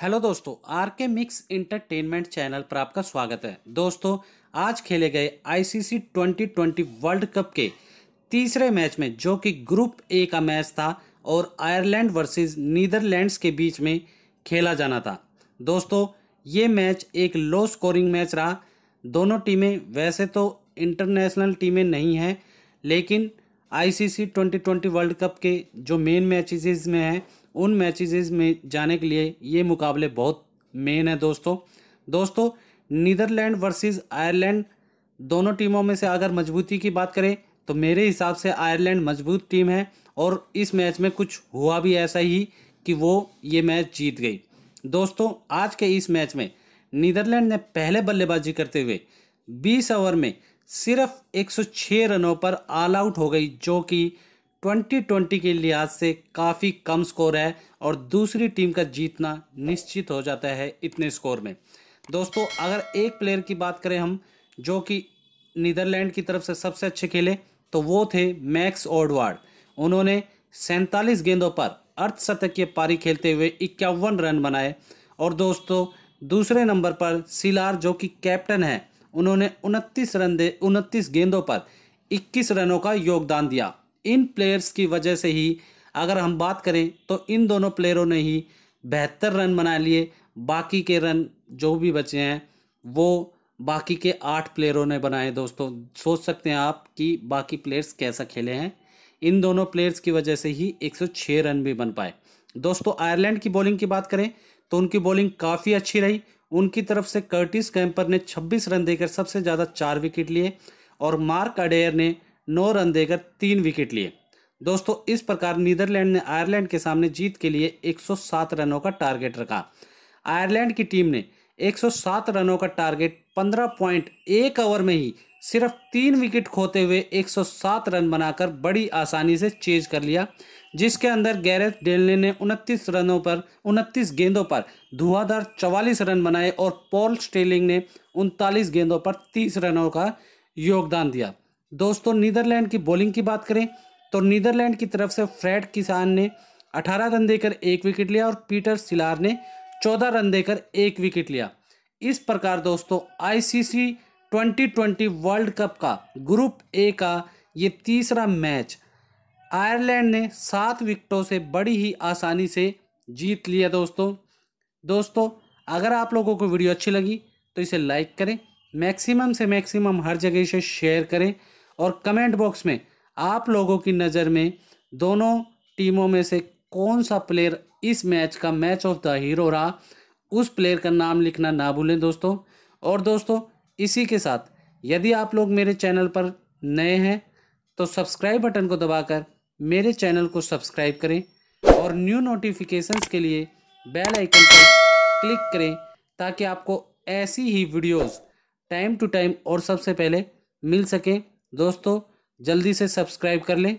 hello दोस्तों are के mix entertainment channel पर आपका स्वागत है दोस्तों आज खेले गए आईसीसी 2020 वर्ल्ड कप के तीसरे मैच में जो कि ग्रुप ए का मैच था और आयरलैंड वर्सेस नीदरलैंड्स के बीच में खेला जाना था दोस्तों ये मैच एक लो स्कोरिंग मैच रहा दोनों टीमें वैसे तो इंटरनेशनल टीमें नहीं हैं लेकिन आईसीसी 2020 वर्ल्ड कप के जो मेन मैचेस में हैं उन मैचेस में जाने के लिए ये मुकाबले बहुत मेन है दोस्तों दोस्तों नीदरलैंड वर्सेस आयरलैंड दोनों टीमों में से अगर मजबूती की बात करें तो मेरे हिसाब से आयरलैंड मजबूत टीम है और इस मैच में कुछ हुआ भी ऐसा ही कि वो ये मैच जीत गई दोस्तों आज के इस मैच में नीदरलैंड ने पहले बल्लेबाजी करते हुए 20 ओवर में सिर्फ 106 रनों पर ऑल आउट हो गई जो कि 2020 के लिहाज से काफ़ी कम स्कोर है और दूसरी टीम का जीतना निश्चित हो जाता है इतने स्कोर में दोस्तों अगर एक प्लेयर की बात करें हम जो कि नीदरलैंड की तरफ से सबसे अच्छे खेले तो वो थे मैक्स ओडवार्ड उन्होंने सैंतालीस गेंदों पर अर्धशतक के पारी खेलते हुए इक्यावन रन बनाए और दोस्तों दूसरे नंबर पर सिलार जो कि कैप्टन हैं उन्होंने उनतीस रन दे उनतीस गेंदों पर 21 रनों का योगदान दिया इन प्लेयर्स की वजह से ही अगर हम बात करें तो इन दोनों प्लेयरों ने ही बेहतर रन बना लिए बाकी के रन जो भी बचे हैं वो बाकी के आठ प्लेयरों ने बनाए दोस्तों सोच सकते हैं आप कि बाकी प्लेयर्स कैसा खेले हैं इन दोनों प्लेयर्स की वजह से ही 106 रन भी बन पाए दोस्तों आयरलैंड की बॉलिंग की बात करें तो उनकी बॉलिंग काफ़ी अच्छी रही उनकी तरफ से कर्टिस कैंपर ने 26 रन देकर सबसे ज़्यादा चार विकेट लिए और मार्क अडेयर ने नौ रन देकर तीन विकेट लिए दोस्तों इस प्रकार नीदरलैंड ने आयरलैंड के सामने जीत के लिए 107 रनों का टारगेट रखा आयरलैंड की टीम ने 107 रनों का टारगेट 15.1 पॉइंट एक ओवर में ही सिर्फ तीन विकेट खोते हुए 107 रन बनाकर बड़ी आसानी से चेज कर लिया जिसके अंदर गैरेथ डेलने ने 29 रनों पर 29 गेंदों पर धुआधार चवालीस रन बनाए और पॉल स्टेलिंग ने उनतालीस गेंदों पर तीस रनों का योगदान दिया दोस्तों नीदरलैंड की बॉलिंग की बात करें तो नीदरलैंड की तरफ से फ्रेड किसान ने 18 रन देकर एक विकेट लिया और पीटर सिलार ने 14 रन देकर एक विकेट लिया इस प्रकार दोस्तों आईसीसी 2020 वर्ल्ड कप का ग्रुप ए का ये तीसरा मैच आयरलैंड ने सात विकेटों से बड़ी ही आसानी से जीत लिया दोस्तों दोस्तों अगर आप लोगों को वीडियो अच्छी लगी तो इसे लाइक करें मैक्सिमम से मैक्सिमम हर जगह इसे शेयर करें और कमेंट बॉक्स में आप लोगों की नज़र में दोनों टीमों में से कौन सा प्लेयर इस मैच का मैच ऑफ द हीरो रहा उस प्लेयर का नाम लिखना ना भूलें दोस्तों और दोस्तों इसी के साथ यदि आप लोग मेरे चैनल पर नए हैं तो सब्सक्राइब बटन को दबाकर मेरे चैनल को सब्सक्राइब करें और न्यू नोटिफिकेशंस के लिए बेल आइकन पर क्लिक करें ताकि आपको ऐसी ही वीडियोस टाइम टू टाइम और सबसे पहले मिल सकें दोस्तों जल्दी से सब्सक्राइब कर लें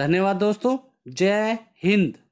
धन्यवाद दोस्तों जय हिंद